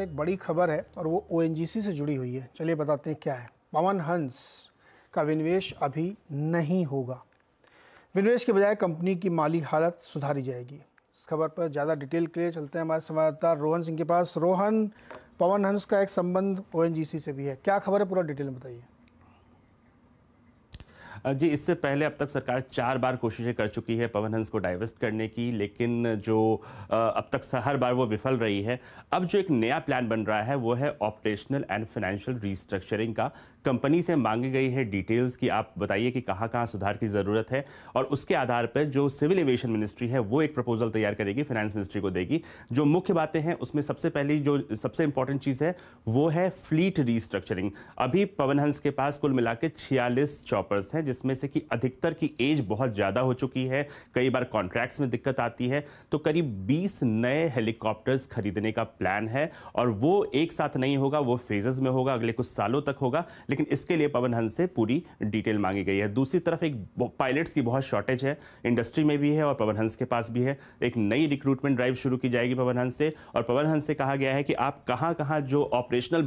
एक बड़ी खबर है और वो ओ से जुड़ी हुई है चलिए बताते हैं क्या है पवन हंस का विनिवेश अभी नहीं होगा विनिवेश के बजाय कंपनी की माली हालत सुधारी जाएगी इस खबर पर ज़्यादा डिटेल के लिए चलते हैं हमारे संवाददाता रोहन सिंह के पास रोहन पवन हंस का एक संबंध ओ से भी है क्या खबर है पूरा डिटेल में बताइए जी इससे पहले अब तक सरकार चार बार कोशिशें कर चुकी है पवन हंस को डाइवर्स्ट करने की लेकिन जो अब तक हर बार वो विफल रही है अब जो एक नया प्लान बन रहा है वो है ऑपरेशनल एंड फाइनेंशियल रिस्ट्रक्चरिंग का कंपनी से मांगी गई है डिटेल्स कि आप बताइए कि कहाँ कहाँ सुधार की ज़रूरत है और उसके आधार पर जो सिविल एविएशन मिनिस्ट्री है वो एक प्रपोजल तैयार करेगी फाइनेंस मिनिस्ट्री को देगी जो मुख्य बातें हैं उसमें सबसे पहली जो सबसे इंपॉर्टेंट चीज़ है वो है फ्लीट रीस्ट्रक्चरिंग अभी पवन हंस के पास कुल मिला के छियालीस चॉपर्स हैं जिसमें से कि अधिकतर की एज बहुत ज़्यादा हो चुकी है कई बार कॉन्ट्रैक्ट्स में दिक्कत आती है तो करीब 20 नए हेलीकॉप्टर्स खरीदने का प्लान है और वो एक साथ नहीं होगा वो फेजेस में होगा अगले कुछ सालों तक होगा लेकिन इसके लिए पवन हंस से पूरी डिटेल मांगी गई है दूसरी तरफ एक पायलट्स की बहुत शॉर्टेज है इंडस्ट्री में भी है और पवन हंस के पास भी है एक नई रिक्रूटमेंट ड्राइव शुरू की जाएगी पवन हंस से और पवन हंस से कहा गया है कि आप कहाँ कहाँ जो ऑपरेशनल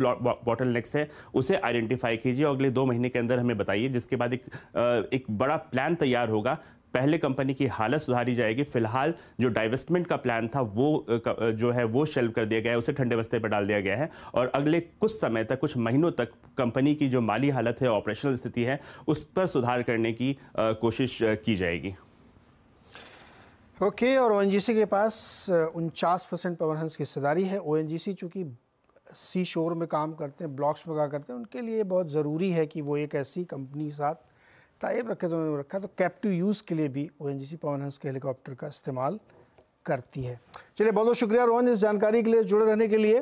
बॉटल नेक्स है उसे आइडेंटिफाई कीजिए अगले दो महीने के अंदर हमें बताइए जिसके बाद एक एक बड़ा प्लान तैयार होगा पहले कंपनी की हालत सुधारी जाएगी फिलहाल जो डाइवेस्टमेंट का प्लान था वो जो है वो शेल्व कर दिया गया है उसे ठंडे बस्ते पर डाल दिया गया है और अगले कुछ समय तक कुछ महीनों तक कंपनी की जो माली हालत है ऑपरेशनल स्थिति है उस पर सुधार करने की कोशिश की जाएगी ओके और ओ के पास उनचास परसेंट पावर हाउस की हिस्सेदारी है ओ चूंकि सी शोर में काम करते हैं ब्लॉक्स में काम करते हैं उनके लिए बहुत ज़रूरी है कि वो एक ऐसी कंपनी के साथ तायब रखे तो उन्होंने रखा तो कैप्टिव यूज़ के लिए भी ओ एन जी पवन हंस के हेलीकॉप्टर का इस्तेमाल करती है चलिए बहुत बहुत शुक्रिया रोहन इस जानकारी के लिए जुड़े रहने के लिए